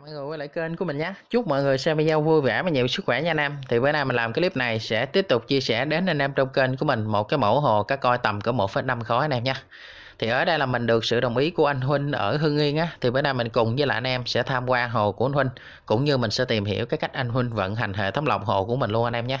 mọi người quay lại kênh của mình nhé chúc mọi người xem video vui vẻ và nhiều sức khỏe nha anh em thì bữa nay mình làm cái clip này sẽ tiếp tục chia sẻ đến anh em trong kênh của mình một cái mẫu hồ cá coi tầm cỡ 1,5 khối anh em nha thì ở đây là mình được sự đồng ý của anh Huynh ở Hưng Yên á thì bữa nay mình cùng với lại anh em sẽ tham quan hồ của anh Huynh cũng như mình sẽ tìm hiểu cái cách anh Huynh vận hành hệ thống lọc hồ của mình luôn anh em nhé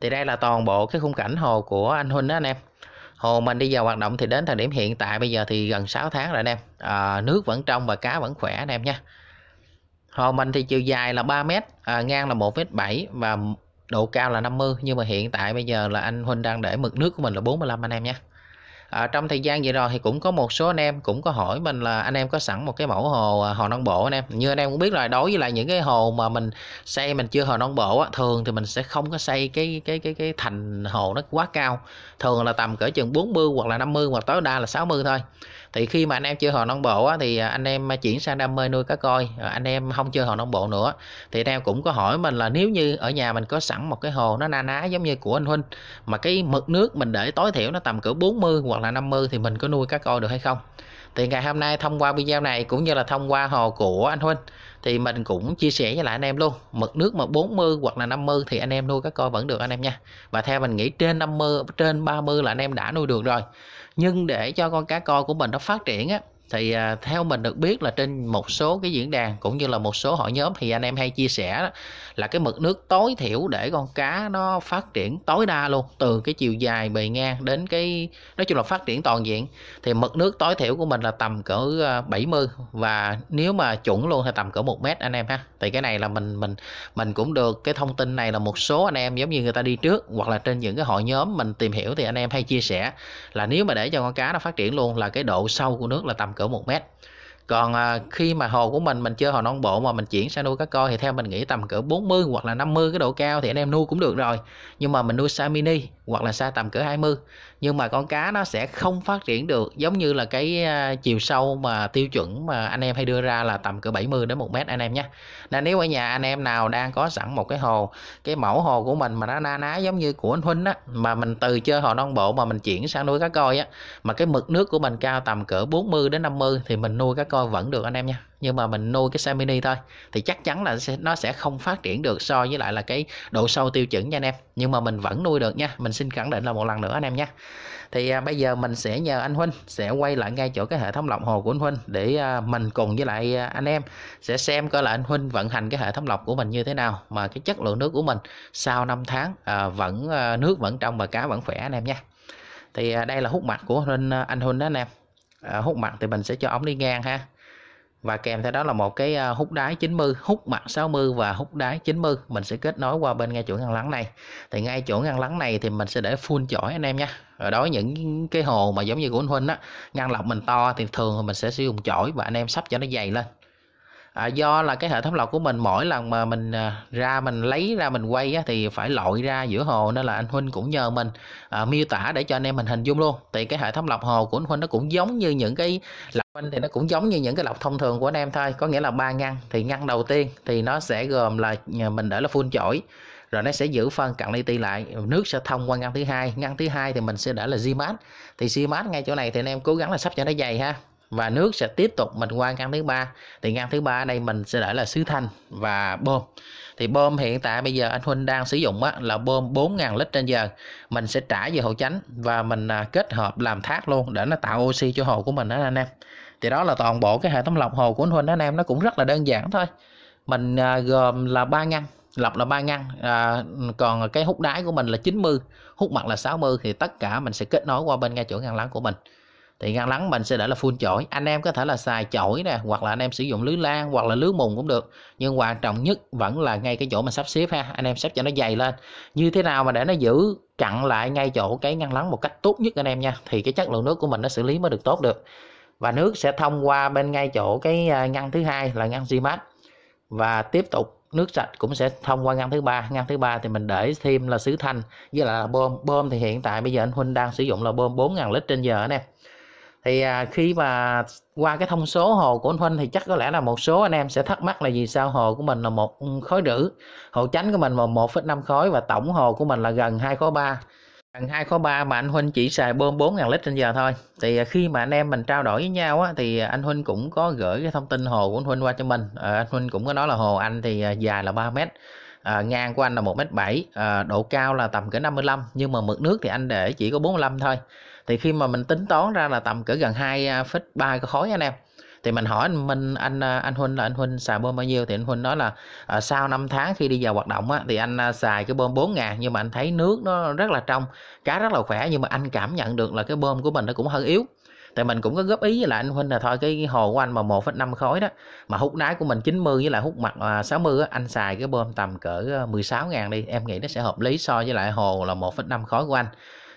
thì đây là toàn bộ cái khung cảnh hồ của anh Huynh đó anh em hồ mình đi vào hoạt động thì đến thời điểm hiện tại bây giờ thì gần 6 tháng rồi anh em à, nước vẫn trong và cá vẫn khỏe anh em nhé Hồ mình thì chiều dài là 3 m, à, ngang là 1m7 và độ cao là 50 nhưng mà hiện tại bây giờ là anh Huynh đang để mực nước của mình là 45 anh em nhé. À, trong thời gian vừa rồi thì cũng có một số anh em cũng có hỏi mình là anh em có sẵn một cái mẫu hồ à, hồ non bộ anh em như anh em cũng biết là đối với lại những cái hồ mà mình xây mình chưa hồ non bộ á, thường thì mình sẽ không có xây cái cái cái cái thành hồ nó quá cao thường là tầm cỡ chừng 40 hoặc là 50 hoặc tối đa là 60 thôi thì khi mà anh em chơi hồ nông bộ á, thì à, anh em à, chuyển sang đam mê nuôi cá coi ờ, anh em không chơi hồ nông bộ nữa thì anh em cũng có hỏi mình là nếu như ở nhà mình có sẵn một cái hồ nó na ná giống như của anh huynh mà cái mực nước mình để tối thiểu nó tầm cỡ 40 hoặc là 50 thì mình có nuôi cá coi được hay không thì ngày hôm nay thông qua video này cũng như là thông qua hồ của anh Huynh thì mình cũng chia sẻ với lại anh em luôn mực nước mà 40 hoặc là 50 thì anh em nuôi cá coi vẫn được anh em nha và theo mình nghĩ trên 50 trên 30 là anh em đã nuôi được rồi nhưng để cho con cá coi của mình nó phát triển á thì à, theo mình được biết là trên một số cái diễn đàn cũng như là một số hội nhóm thì anh em hay chia sẻ đó, là cái mực nước tối thiểu để con cá nó phát triển tối đa luôn từ cái chiều dài bề ngang đến cái nói chung là phát triển toàn diện thì mực nước tối thiểu của mình là tầm cỡ 70 à, và nếu mà chuẩn luôn thì tầm cỡ một mét anh em ha thì cái này là mình mình mình cũng được cái thông tin này là một số anh em giống như người ta đi trước hoặc là trên những cái hội nhóm mình tìm hiểu thì anh em hay chia sẻ là nếu mà để cho con cá nó phát triển luôn là cái độ sâu của nước là tầm cỡ 1 mét còn à, khi mà hồ của mình mình chơi hồ non bộ mà mình chuyển sang nuôi cá coi thì theo mình nghĩ tầm cỡ 40 hoặc là 50 cái độ cao thì anh em nuôi cũng được rồi nhưng mà mình nuôi xa mini hoặc là xa tầm cỡ 20 nhưng mà con cá nó sẽ không phát triển được giống như là cái à, chiều sâu mà tiêu chuẩn mà anh em hay đưa ra là tầm cỡ 70 đến 1 mét anh em nhé nên nếu ở nhà anh em nào đang có sẵn một cái hồ cái mẫu hồ của mình mà nó na ná giống như của anh Huynh á mà mình từ chơi hồ non bộ mà mình chuyển sang nuôi cá coi á mà cái mực nước của mình cao tầm cỡ 40 đến 50 thì mình nuôi cá coi coi vẫn được anh em nha nhưng mà mình nuôi cái xe mini thôi thì chắc chắn là nó sẽ không phát triển được so với lại là cái độ sâu tiêu chuẩn nha anh em nhưng mà mình vẫn nuôi được nha mình xin khẳng định là một lần nữa anh em nha thì à, bây giờ mình sẽ nhờ anh Huynh sẽ quay lại ngay chỗ cái hệ thống lọc hồ của anh Huynh để à, mình cùng với lại à, anh em sẽ xem coi là anh Huynh vận hành cái hệ thống lọc của mình như thế nào mà cái chất lượng nước của mình sau 5 tháng à, vẫn à, nước vẫn trong và cá vẫn khỏe anh em nha thì à, đây là hút mặt của à, anh Huynh anh Huynh đó anh em À, hút mặt thì mình sẽ cho ống đi ngang ha và kèm theo đó là một cái à, hút đáy 90, hút mặt 60 và hút đáy 90 mình sẽ kết nối qua bên ngay chỗ ngăn lắng này. Thì ngay chỗ ngăn lắng này thì mình sẽ để full chổi anh em nha. Ở đối những cái hồ mà giống như của anh Huynh á, ngăn lọc mình to thì thường mình sẽ sử dụng chổi và anh em sắp cho nó dày lên à, do là cái hệ thống lọc của mình mỗi lần mà mình à, ra mình lấy ra mình quay á, thì phải lội ra giữa hồ nên là anh Huynh cũng nhờ mình à, miêu tả để cho anh em mình hình dung luôn thì cái hệ thống lọc hồ của anh Huynh nó cũng giống như những cái lọc Huynh thì nó cũng giống như những cái lọc thông thường của anh em thôi có nghĩa là ba ngăn thì ngăn đầu tiên thì nó sẽ gồm là à, mình để là phun chổi rồi nó sẽ giữ phân cặn li ti lại nước sẽ thông qua ngăn thứ hai ngăn thứ hai thì mình sẽ để là gimat thì gimat ngay chỗ này thì anh em cố gắng là sắp cho nó dày ha và nước sẽ tiếp tục mình qua ngăn thứ ba thì ngăn thứ ba ở đây mình sẽ để là sứ thanh và bơm thì bơm hiện tại bây giờ anh huynh đang sử dụng á, là bơm 4.000 lít trên giờ mình sẽ trả về hồ chánh và mình à, kết hợp làm thác luôn để nó tạo oxy cho hồ của mình đó anh em thì đó là toàn bộ cái hệ thống lọc hồ của anh huynh đó anh em nó cũng rất là đơn giản thôi mình à, gồm là ba ngăn lọc là ba ngăn à, còn cái hút đáy của mình là 90 hút mặt là 60 thì tất cả mình sẽ kết nối qua bên ngay chỗ ngăn lắng của mình thì ngăn lắng mình sẽ để là phun chổi anh em có thể là xài chổi nè hoặc là anh em sử dụng lưới lan hoặc là lưới mùng cũng được nhưng quan trọng nhất vẫn là ngay cái chỗ mình sắp xếp ha anh em sắp cho nó dày lên như thế nào mà để nó giữ chặn lại ngay chỗ cái ngăn lắng một cách tốt nhất anh em nha thì cái chất lượng nước của mình nó xử lý mới được tốt được và nước sẽ thông qua bên ngay chỗ cái à, ngăn thứ hai là ngăn Gmat và tiếp tục nước sạch cũng sẽ thông qua ngăn thứ ba ngăn thứ ba thì mình để thêm là sứ thanh với lại là bơm bơm thì hiện tại bây giờ anh huynh đang sử dụng là bơm 4.000 lít trên giờ anh em thì à, khi mà qua cái thông số hồ của anh huynh thì chắc có lẽ là một số anh em sẽ thắc mắc là vì sao hồ của mình là một khối rưỡi hồ chánh của mình là một năm khối và tổng hồ của mình là gần hai khối ba, gần hai khối ba mà anh huynh chỉ xài bơm bốn ngàn lít trên giờ thôi thì à, khi mà anh em mình trao đổi với nhau á, thì anh huynh cũng có gửi cái thông tin hồ của anh huynh qua cho mình à, anh huynh cũng có nói là hồ anh thì à, dài là 3 mét à, ngang của anh là 1 mét 7 à, độ cao là tầm cỡ 55 nhưng mà mực nước thì anh để chỉ có 45 thôi thì khi mà mình tính toán ra là tầm cỡ gần 2,3 à, khối anh em thì mình hỏi mình anh anh Huynh à, là anh Huynh xài bơm bao nhiêu thì anh Huynh nói là à, sau 5 tháng khi đi vào hoạt động á, thì anh à, xài cái bơm 4 ngàn nhưng mà anh thấy nước nó rất là trong cá rất là khỏe nhưng mà anh cảm nhận được là cái bơm của mình nó cũng hơi yếu thì mình cũng có góp ý với lại anh Huynh là thôi cái hồ của anh mà 1,5 khối đó mà hút đáy của mình 90 với lại hút mặt à, 60 á, anh xài cái bơm tầm cỡ 16 ngàn đi em nghĩ nó sẽ hợp lý so với lại hồ là 1,5 khối của anh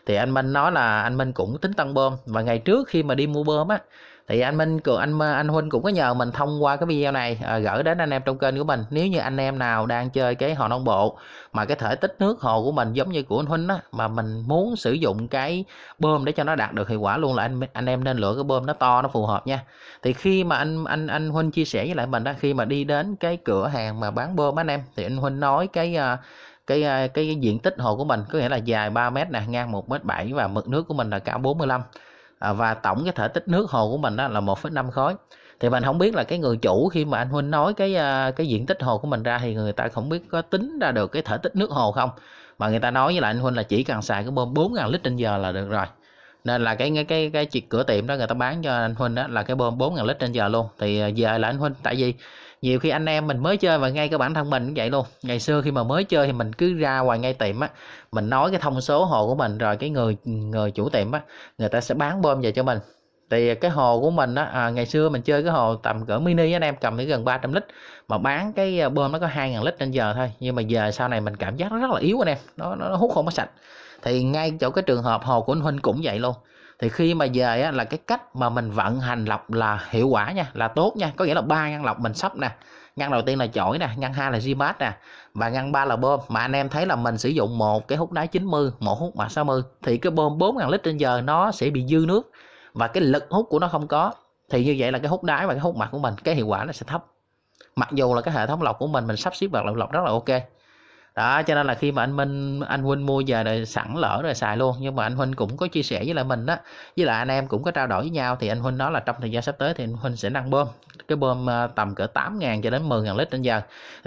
thì anh Minh nói là anh Minh cũng tính tăng bơm và ngày trước khi mà đi mua bơm á thì anh Minh cường anh anh Huynh cũng có nhờ mình thông qua cái video này à, gửi đến anh em trong kênh của mình nếu như anh em nào đang chơi cái hồ nông bộ mà cái thể tích nước hồ của mình giống như của anh Huynh á mà mình muốn sử dụng cái bơm để cho nó đạt được hiệu quả luôn là anh anh em nên lựa cái bơm nó to nó phù hợp nha thì khi mà anh anh anh Huynh chia sẻ với lại mình đó khi mà đi đến cái cửa hàng mà bán bơm anh em thì anh Huynh nói cái uh, cái cái, cái diện tích hồ của mình có nghĩa là dài 3 mét nè ngang 1 mét 7 và mực nước của mình là cả 45 à, và tổng cái thể tích nước hồ của mình đó là 1,5 khối thì mình không biết là cái người chủ khi mà anh huynh nói cái cái diện tích hồ của mình ra thì người ta không biết có tính ra được cái thể tích nước hồ không mà người ta nói với lại anh huynh là chỉ cần xài cái bơm 4.000 lít trên giờ là được rồi nên là cái cái cái cái chuyện cửa tiệm đó người ta bán cho anh huynh đó là cái bơm 4.000 lít trên giờ luôn thì giờ à, là anh huynh tại vì nhiều khi anh em mình mới chơi và ngay cái bản thân mình cũng vậy luôn ngày xưa khi mà mới chơi thì mình cứ ra ngoài ngay tiệm á mình nói cái thông số hồ của mình rồi cái người người chủ tiệm á người ta sẽ bán bơm về cho mình thì cái hồ của mình á à, ngày xưa mình chơi cái hồ tầm cỡ mini anh em cầm cái gần 300 lít mà bán cái à, bơm nó có 2.000 lít trên giờ thôi nhưng mà giờ sau này mình cảm giác nó rất là yếu anh em nó, nó, nó hút không có sạch thì ngay chỗ cái trường hợp hồ của anh huynh cũng vậy luôn thì khi mà về á, là cái cách mà mình vận hành lọc là hiệu quả nha là tốt nha có nghĩa là ba ngăn lọc mình sắp nè ngăn đầu tiên là chổi nè ngăn hai là gmat nè và ngăn ba là bơm mà anh em thấy là mình sử dụng một cái hút đá 90 một hút mã 60 thì cái bơm 4 ngàn lít trên giờ nó sẽ bị dư nước và cái lực hút của nó không có thì như vậy là cái hút đáy và cái hút mặt của mình cái hiệu quả nó sẽ thấp mặc dù là cái hệ thống lọc của mình mình sắp xếp vào lọc, lọc rất là ok đó cho nên là khi mà anh Minh anh Huynh mua về rồi sẵn lỡ rồi xài luôn nhưng mà anh Huynh cũng có chia sẻ với lại mình đó với lại anh em cũng có trao đổi với nhau thì anh Huynh nói là trong thời gian sắp tới thì anh Huynh sẽ nâng bơm cái bơm ờ, tầm cỡ 8 000 cho đến 10 000 lít trên giờ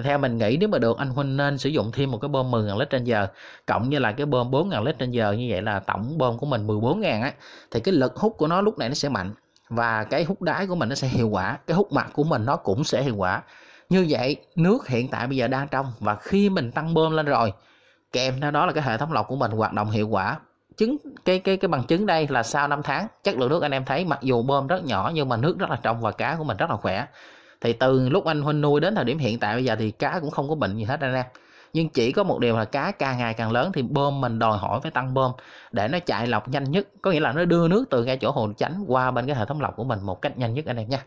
theo mình nghĩ nếu mà được anh Huynh nên sử dụng thêm một cái bơm 10 000 lít trên giờ cộng như là cái bơm 4 000 lít trên giờ như vậy là tổng bơm của mình 14 000 á thì cái lực hút của nó lúc này nó sẽ mạnh và cái hút đáy của mình nó sẽ hiệu quả cái hút mặt của mình nó cũng sẽ hiệu quả như vậy nước hiện tại bây giờ đang trong và khi mình tăng bơm lên rồi kèm theo đó là cái hệ thống lọc của mình hoạt động hiệu quả chứng cái cái cái bằng chứng đây là sau 5 tháng chất lượng nước anh em thấy mặc dù bơm rất nhỏ nhưng mà nước rất là trong và cá của mình rất là khỏe thì từ lúc anh huynh nuôi đến thời điểm hiện tại bây giờ thì cá cũng không có bệnh gì hết anh em nhưng chỉ có một điều là cá càng ngày càng lớn thì bơm mình đòi hỏi phải tăng bơm để nó chạy lọc nhanh nhất có nghĩa là nó đưa nước từ ngay chỗ hồ tránh qua bên cái hệ thống lọc của mình một cách nhanh nhất anh em nha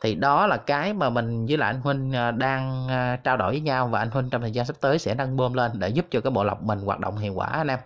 thì đó là cái mà mình với lại anh Huynh à, đang à, trao đổi với nhau và anh Huynh trong thời gian sắp tới sẽ đăng bơm lên để giúp cho cái bộ lọc mình hoạt động hiệu quả anh em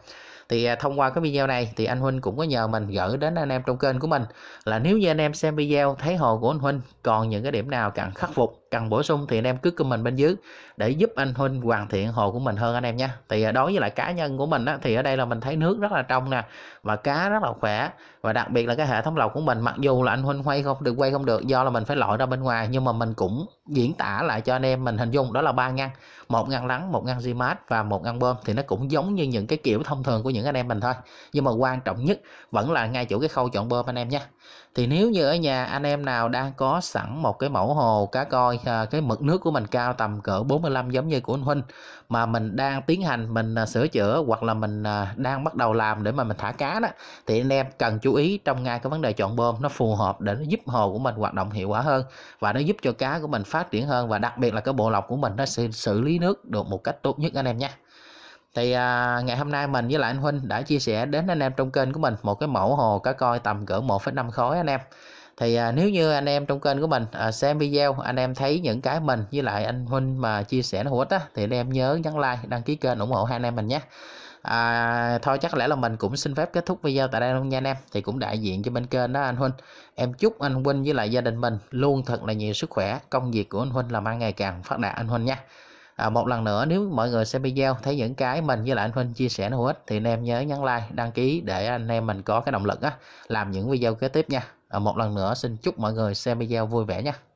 thì à, thông qua cái video này thì anh Huynh cũng có nhờ mình gửi đến anh em trong kênh của mình là nếu như anh em xem video thấy hồ của anh Huynh còn những cái điểm nào cần khắc phục cần bổ sung thì anh em cứ comment bên dưới để giúp anh Huynh hoàn thiện hồ của mình hơn anh em nha thì à, đối với lại cá nhân của mình á, thì ở đây là mình thấy nước rất là trong nè và cá rất là khỏe và đặc biệt là cái hệ thống lọc của mình mặc dù là anh Huynh quay không được quay không được do là mình phải lội ra bên ngoài nhưng mà mình cũng diễn tả lại cho anh em mình hình dung đó là ba ngăn một ngăn lắng một ngăn Zimat và một ngăn bơm thì nó cũng giống như những cái kiểu thông thường của những anh em mình thôi nhưng mà quan trọng nhất vẫn là ngay chỗ cái khâu chọn bơm anh em nha thì nếu như ở nhà anh em nào đang có sẵn một cái mẫu hồ cá coi à, cái mực nước của mình cao tầm cỡ 45 giống như của anh Huynh mà mình đang tiến hành mình à, sửa chữa hoặc là mình à, đang bắt đầu làm để mà mình thả cá đó thì anh em cần chú ý trong ngay cái vấn đề chọn bơm nó phù hợp để nó giúp hồ của mình hoạt động hiệu quả hơn và nó giúp cho cá của mình phát triển hơn và đặc biệt là cái bộ lọc của mình nó sẽ xử lý nước được một cách tốt nhất anh em nhé thì à, ngày hôm nay mình với lại anh Huynh đã chia sẻ đến anh em trong kênh của mình một cái mẫu hồ cá coi tầm cỡ 1,5 khối anh em thì à, nếu như anh em trong kênh của mình à, xem video anh em thấy những cái mình với lại anh Huynh mà chia sẻ nó hữu ích á, thì anh em nhớ nhấn like đăng ký kênh ủng hộ hai anh em mình nhé à, thôi chắc lẽ là mình cũng xin phép kết thúc video tại đây luôn nha anh em thì cũng đại diện cho bên kênh đó anh Huynh em chúc anh Huynh với lại gia đình mình luôn thật là nhiều sức khỏe công việc của anh Huynh làm ăn ngày càng phát đạt anh Huynh nha à, một lần nữa nếu mọi người xem video thấy những cái mình với lại anh Huynh chia sẻ nó hữu ích thì anh em nhớ nhấn like đăng ký để anh em mình có cái động lực á làm những video kế tiếp nha à, một lần nữa xin chúc mọi người xem video vui vẻ nha